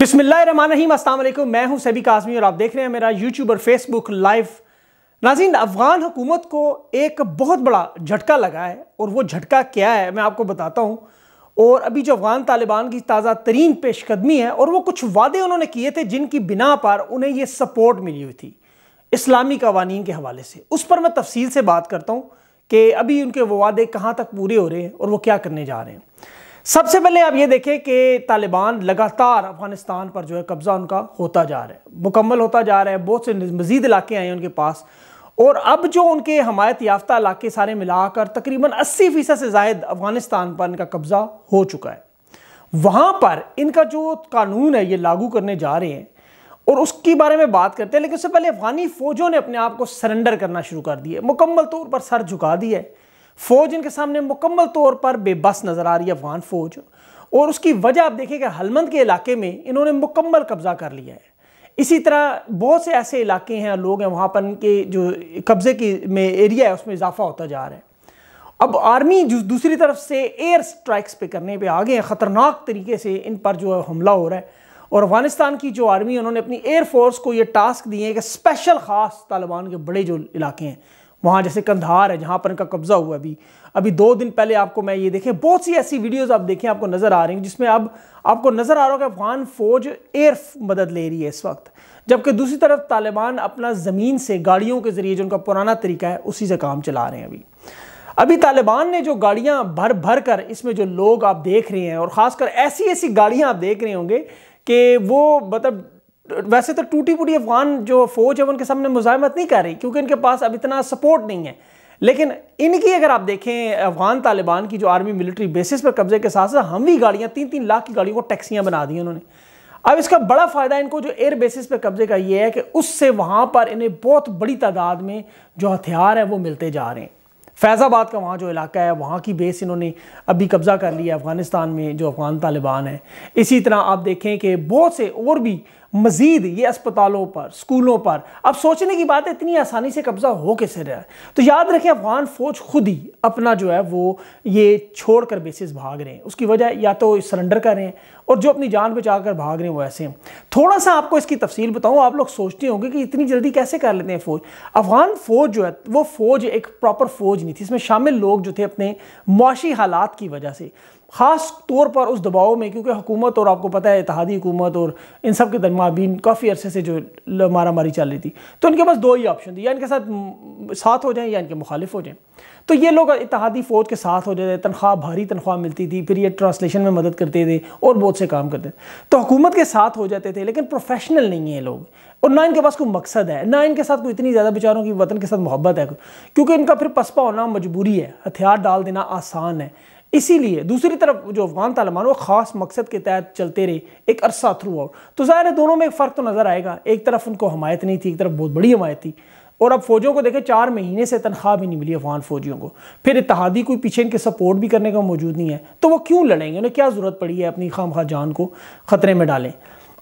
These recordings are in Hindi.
बिस्मिल्लाम मैं हूं सभी काजमी और आप देख रहे हैं मेरा यूट्यूब और फेसबुक लाइव नाजीन अफगान हुकूमत को एक बहुत बड़ा झटका लगा है और वो झटका क्या है मैं आपको बताता हूँ और अभी जो अफगान तालिबान की ताज़ा तरीन पेशकदमी है और वो कुछ वादे उन्होंने किए थे जिनकी बिना पर उन्हें ये सपोर्ट मिली हुई थी इस्लामी कवानीन के हवाले से उस पर मैं तफसील से बात करता हूँ कि अभी उनके वो वादे कहाँ तक पूरे हो रहे हैं और वो क्या करने जा रहे हैं सबसे पहले आप ये देखें कि तालिबान लगातार अफगानिस्तान पर जो है कब्ज़ा उनका होता जा रहा है मुकम्मल होता जा रहा है बहुत से मज़ीद इलाके आए हैं उनके पास और अब जो उनके हमायत याफ्ता इलाके सारे मिलाकर तकरीबन 80 फ़ीसद से ज्यादा अफगानिस्तान पर इनका कब्ज़ा हो चुका है वहाँ पर इनका जो कानून है ये लागू करने जा रहे हैं और उसके बारे में बात करते हैं लेकिन उससे पहले अफगानी फ़ौजों ने अपने आप को सरेंडर करना शुरू कर दिया मुकम्मल तौर पर सर झुका दिया है फौज इनके सामने मुकम्मल तौर पर बेबस नज़र आ रही है अफगान फौज और उसकी वजह आप देखें कि हलमंद के इलाके में इन्होंने मुकम्मल कब्ज़ा कर लिया है इसी तरह बहुत से ऐसे इलाके हैं लोग हैं वहाँ पर इनके जो कब्ज़े की में एरिया है उसमें इजाफा होता जा रहा है अब आर्मी जो दूसरी तरफ से एयर स्ट्राइक्स पे करने पे आ गए हैं ख़तरनाक तरीके से इन पर जो हमला हो रहा है और अफगानिस्तान की जो आर्मी है उन्होंने अपनी एयर फोर्स को ये टास्क दिए हैं कि स्पेशल ख़ास तालिबान के बड़े जो इलाके हैं वहाँ जैसे कंधार है जहाँ पर इनका कब्जा हुआ अभी अभी दो दिन पहले आपको मैं ये देखें बहुत सी ऐसी वीडियोस आप देखें आपको नज़र आ रही हैं जिसमें अब आपको नज़र आ रहा होगा अफगान फ़ौज एयर मदद ले रही है इस वक्त जबकि दूसरी तरफ तालिबान अपना ज़मीन से गाड़ियों के ज़रिए जो उनका पुराना तरीका है उसी से काम चला रहे हैं अभी अभी तालिबान ने जो गाड़ियाँ भर भर कर इसमें जो लोग आप देख रहे हैं और ख़ासकर ऐसी ऐसी गाड़ियाँ आप देख रहे होंगे कि वो मतलब वैसे तो टूटी फूटी अफगान जो फौज है उनके सामने मुजामत नहीं कर रही क्योंकि इनके पास अब इतना सपोर्ट नहीं है लेकिन इनकी अगर आप देखें अफगान तालिबान की जो आर्मी मिलिट्री बेसिस पर कब्जे के साथ साथ हम भी गाड़ियाँ तीन तीन लाख की गाड़ियों को टैक्सियाँ बना दी उन्होंने अब इसका बड़ा फ़ायदा इनको जो एयर बेसिस पर कब्जे का ये है कि उससे वहाँ पर इन्हें बहुत बड़ी तादाद में जो हथियार हैं वो मिलते जा रहे हैं फैज़ाबाद का वहाँ जो इलाका है वहाँ की बेस इन्होंने अभी कब्ज़ा कर लिया अफ़गानिस्तान में जो अफ़गान तालिबान है इसी तरह आप देखें कि बहुत से और भी मजीद ये अस्पतालों पर स्कूलों पर अब सोचने की बात है इतनी आसानी से कब्जा हो कैसे रहा है तो याद रखें अफगान फौज खुद ही अपना जो है वो ये छोड़कर बेसिस भाग रहे हैं उसकी वजह या तो सरेंडर कर रहे हैं और जो अपनी जान बचा कर भाग रहे हैं वो ऐसे हैं थोड़ा सा आपको इसकी तफसील बताऊँ आप लोग सोचते होंगे कि इतनी जल्दी कैसे कर लेते हैं फ़ौज अफ़गान फ़ौज जो है वो फ़ौज एक प्रॉपर फ़ौज नहीं थी इसमें शामिल लोग जो थे अपने मुआशी हालात की वजह से ख़ास तौर पर उस दबाव में क्योंकि हुकूमत और आपको पता है इतिहादी हुकूमत और इन सब के दरमाबीन काफ़ी अरसे से जो मारी चल रही थी तो इनके पास दो ही ऑप्शन थी या इनके साथ साथ हो जाएं या इनके मुखालिफ हो जाएं तो ये लोग इतिहादी फ़ौज के साथ हो जाते तनख्वाह भारी तनख्वाह मिलती थी फिर ये ट्रांसलेशन में मदद करते थे और बहुत से काम करते थे तो हुकूमत के साथ हो जाते थे लेकिन प्रोफेशनल नहीं है लोग और ना इनके पास कोई मकसद है ना इनके साथ कोई इतनी ज़्यादा बेचारों की वतन के साथ मोहब्बत है क्योंकि इनका फिर पसपा होना मजबूरी है हथियार डाल देना आसान है इसीलिए दूसरी तरफ जो अफगान तालिबान वो ख़ास मकसद के तहत चलते रहे एक अरसा थ्रू आउट तो ज़ाहिर है दोनों में एक फ़र्क तो नज़र आएगा एक तरफ उनको हमायत नहीं थी एक तरफ बहुत बड़ी हमायत थी और अब फौजों को देखें चार महीने से तनख्वाह भी नहीं मिली अफगान फौजियों को फिर इतिहादी कोई पीछे इनके सपोर्ट भी करने का मौजूद नहीं है तो वो क्यों लड़ेंगे उन्हें क्या ज़रूरत पड़ी है अपनी खाम खा जान को ख़तरे में डालें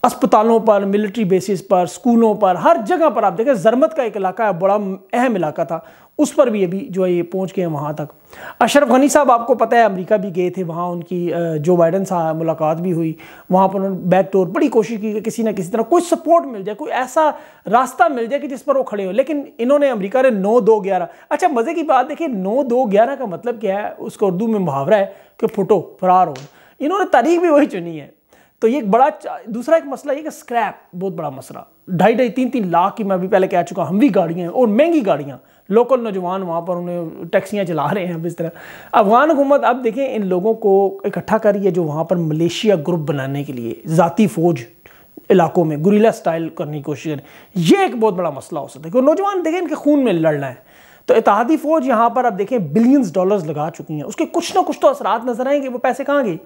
अस्पतालों पर मिलिट्री बेसिस पर स्कूलों पर हर जगह पर आप देखें जरमत का एक इलाका है बड़ा अहम इलाका था उस पर भी अभी जो है ये पहुंच गए हैं वहाँ तक अशरफ गनी साहब आपको पता है अमेरिका भी गए थे वहाँ उनकी जो बाइडन साहब मुलाकात भी हुई वहाँ पर उन्होंने बैक टोर बड़ी कोशिश की कि किसी ना किसी तरह कोई सपोर्ट मिल जाए कोई ऐसा रास्ता मिल जाए कि जिस पर वो खड़े हो लेकिन इन्होंने अमरीका ने नौ दो ग्यारह अच्छा मज़े की बात देखिए नौ दो ग्यारह का मतलब क्या है उसको उर्दू में मुहावरा है कि फुटो फरार हो इन्होंने तारीख भी वही चुनी है तो ये एक बड़ा दूसरा एक मसला ये कि स्क्रैप बहुत बड़ा मसला ढाई ढाई तीन तीन लाख की मैं भी पहले कह चुका हम भी गाड़ियाँ और महंगी गाड़ियाँ लोकल नौजवान वहाँ पर उन्हें टैक्सियाँ चला रहे हैं अब इस तरह अफगान हुकूमत अब देखें इन लोगों को इकट्ठा रही है जो वहाँ पर मलेशिया ग्रुप बनाने के लिए ज़ाती फ़ौज इलाकों में गुरीला स्टाइल करने की कोशिश करें ये एक बहुत बड़ा मसला हो सकता है क्योंकि नौजवान देखें इनके खून में लड़ना है तो इतिहादी फ़ौज यहाँ पर अब देखें बिलियंस डॉलर्स लगा चुकी हैं उसके कुछ ना कुछ तो असरात नज़र आएंगे वो पैसे कहाँ गए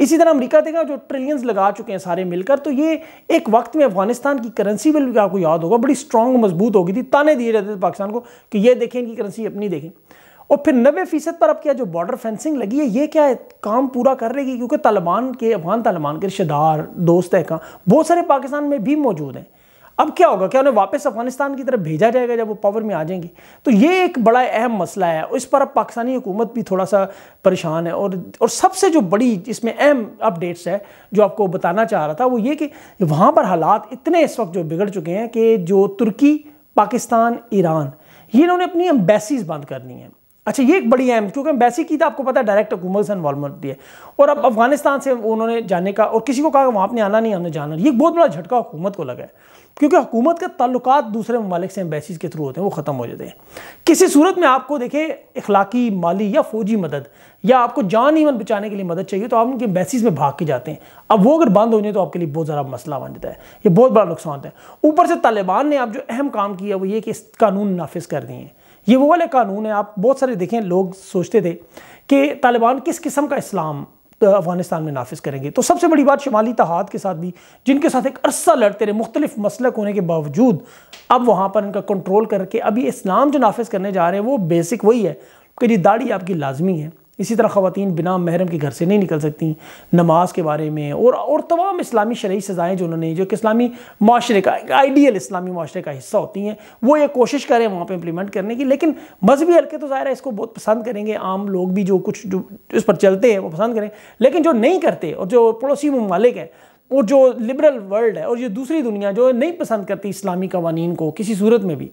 इसी तरह अमेरिका देखा जो ट्रिलियंस लगा चुके हैं सारे मिलकर तो ये एक वक्त में अफगानिस्तान की करेंसी बिल भी आपको याद होगा बड़ी स्ट्रांग मजबूत होगी थी ताने दिए जाते थे पाकिस्तान को कि ये देखें इनकी करेंसी अपनी देखें और फिर नबे फीसद पर अब क्या जो बॉर्डर फेंसिंग लगी है ये क्या है काम पूरा कर रहेगी क्योंकि तालिबान के अफगान तालिबान के रिश्तेदार दोस्त है कहाँ बहुत सारे पाकिस्तान में भी मौजूद हैं अब क्या होगा क्या उन्हें वापस अफगानिस्तान की तरफ भेजा जाएगा जब वो पावर में आ जाएंगे तो ये एक बड़ा अहम मसला है इस पर अब पाकिस्तानी हुकूमत भी थोड़ा सा परेशान है और और सबसे जो बड़ी इसमें अहम अपडेट्स है जो आपको बताना चाह रहा था वो ये कि वहाँ पर हालात इतने इस वक्त जो बिगड़ चुके हैं कि जो तुर्की पाकिस्तान ईरान ये इन्होंने अपनी एम्बेसीज बंद करनी है अच्छा ये एक बड़ी अहम क्योंकि बैसी की तो आपको पता है डायरेक्ट हुकूमत से इन्वॉल्वमेंट दी है और अब अफगानिस्तान से उन्होंने जाने का और किसी को कहा वहाँ अपने आना नहीं हमने जाना ये बहुत बड़ा झटका हुकूमत को लगा है क्योंकि हुकूमत के ताल्लुक दूसरे ममालिक से एम्बेसीज के थ्रू होते हैं वो ख़त्म हो जाते हैं किसी सूरत में आपको देखे इखलाकी माली या फौजी मदद या आपको जान ईवन बचाने के लिए मदद चाहिए तो आप उनके एम्बेसीज में भाग के जाते हैं अब वो अगर बंद हो जाए तो आपके लिए बहुत ज़्यादा मसला बन जाता है ये बहुत बड़ा नुकसान है ऊपर से तालिबान ने आप जो अहम काम किया वो ये कि कानून नाफिज कर दिए हैं ये वो वाले कानून हैं आप बहुत सारे देखें लोग सोचते थे कि तालिबान किस किस्म का इस्लाम अफगानिस्तान में नाफिज करेंगे तो सबसे बड़ी बात शुमाली तहाद के साथ भी जिनके साथ एक अरसा लड़ते रहे मुख्तलिफ मसलक होने के बावजूद अब वहाँ पर इनका कंट्रोल करके अभी इस्लाम जो नाफिज करने जा रहे हैं वो बेसिक वही है कि जी दाढ़ी आपकी लाजमी है इसी तरह ख़वान बिना महरम के घर से नहीं निकल सकती नमाज के बारे में और और तमाम इस्लामी शरिय सज़ाएँ जो उन्होंने जो कि इस्लामी माशरे का आइडियल इस्लामी माशरे का हिस्सा होती हैं वो ये कोशिश करें वहाँ पर इंप्लीमेंट करने की लेकिन मजहबी हल्के तो ज़ाहिर है इसको बहुत पसंद करेंगे आम लोग भी जो कुछ जो इस पर चलते हैं वो पसंद करें लेकिन जो नहीं करते और जो पड़ोसी ममालिक हैं और जो लिबरल वर्ल्ड है और ये दूसरी दुनिया जो नहीं पसंद करती इस्लामी कवानीन को किसी सूरत में भी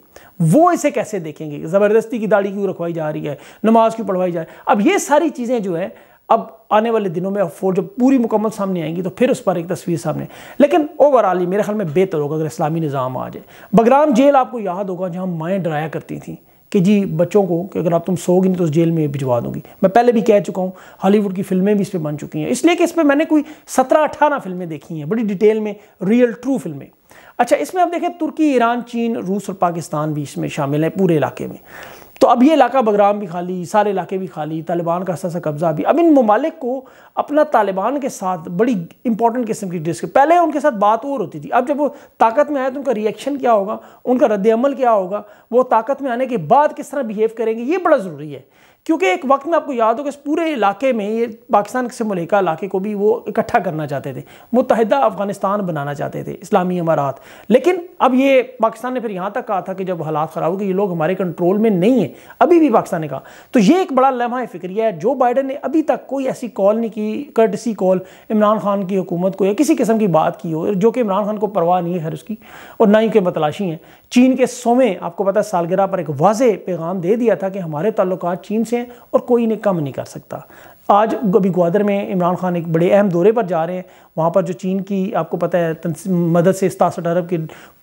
वो इसे कैसे देखेंगे ज़बरदस्ती की दाढ़ी क्यों रखवाई जा रही है नमाज क्यों पढ़वाई जा रही है अब ये सारी चीज़ें जो है अब आने वाले दिनों में अफोर्ड जब पूरी मुकम्मल सामने आएंगी तो फिर उस पर एक तस्वीर सामने लेकिन ओवरऑल मेरे ख्याल में बेहतर होगा अगर इस्लामी निज़ाम आ जाए बगराम जेल आपको याद होगा जहाँ माएँ डराया करती थी कि जी बच्चों को कि अगर आप तुम सोगे नहीं तो उस जेल में भिजवा दूंगी मैं पहले भी कह चुका हूँ हॉलीवुड की फिल्में भी इस पर बन चुकी हैं इसलिए कि इस पर मैंने कोई सत्रह अठारह फिल्में देखी हैं बड़ी डिटेल में रियल ट्रू फिल्में अच्छा इसमें आप देखें तुर्की ईरान चीन रूस और पाकिस्तान भी इसमें शामिल हैं पूरे इलाके में तो अब ये इलाका बगराम भी खाली सारे इलाके भी खाली तालिबान का सा कब्ज़ा भी अब इन ममालिक को अपना तालिबान के साथ बड़ी इंपॉर्टेंट किस्म की डिस्क पहले उनके साथ बात और होती थी अब जब वो ताकत में आए तो उनका रिएक्शन क्या होगा उनका रद्द अमल क्या होगा वो ताकत में आने के बाद किस तरह बिहेव करेंगे ये बड़ा ज़रूरी है क्योंकि एक वक्त में आपको याद हो कि इस पूरे इलाके में ये पाकिस्तान से मलिका इलाके को भी वो इकट्ठा करना चाहते थे मुतहदा अफगानिस्तान बनाना चाहते थे इस्लामी अमारात लेकिन अब ये पाकिस्तान ने फिर यहाँ तक कहा था कि जब हालात ख़राब हो गए ये लोग हमारे कंट्रोल में नहीं है अभी भी पाकिस्तान ने कहा तो ये एक बड़ा लम्हा फिक्रिया है जो बाइडन ने अभी तक कोई ऐसी कॉल नहीं की कर्टसी कॉल इमरान खान की हुकूमत को या किसी किस्म की बात की हो जो कि इमरान खान को परवाह नहीं है उसकी और ना ही के बतलाशी हैं चीन के सोमें आपको पता सालगिरह पर एक वाज पैगाम दे दिया था कि हमारे ताल्लुक चीन से हैं और कोई इन्हें कम नहीं कर सकता आज अभी ग्वादर में इमरान खान एक बड़े अहम दौरे पर जा रहे हैं वहाँ पर जो चीन की आपको पता है मदद से सतासठ अरब के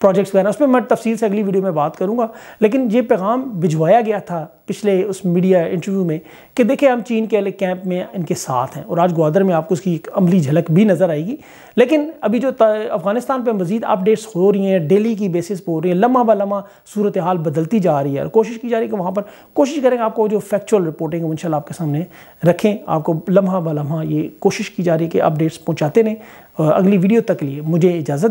प्रोजेक्ट्स वगैरह उस पर मैं तफसील से अगली वीडियो में बात करूँगा लेकिन ये पैगाम भिजवाया गया था पिछले उस मीडिया इंटरव्यू में कि देखिए हम चीन के अलग कैंप में इनके साथ हैं और आज ग्वादर में आपको उसकी एक अमली झलक भी नज़र आएगी लेकिन अभी जो अफगानिस्तान पर मजीद अपडेट्स हो रही हैं डेली की बेसिस पर हो रही हैं लम्हा ब लम्हा सूरत हाल बदलती जा रही है और कोशिश की जा रही है कि वहाँ पर कोशिश करेंगे आपको जो फैक्चुअल रिपोर्टिंग है वो आपके सामने रखें आप आपको लम्हा ब लम्हा ये कोशिश की जा रही है कि अपडेट्स पहुँचाते रहें अगली वीडियो तक लिए मुझे इजाज़त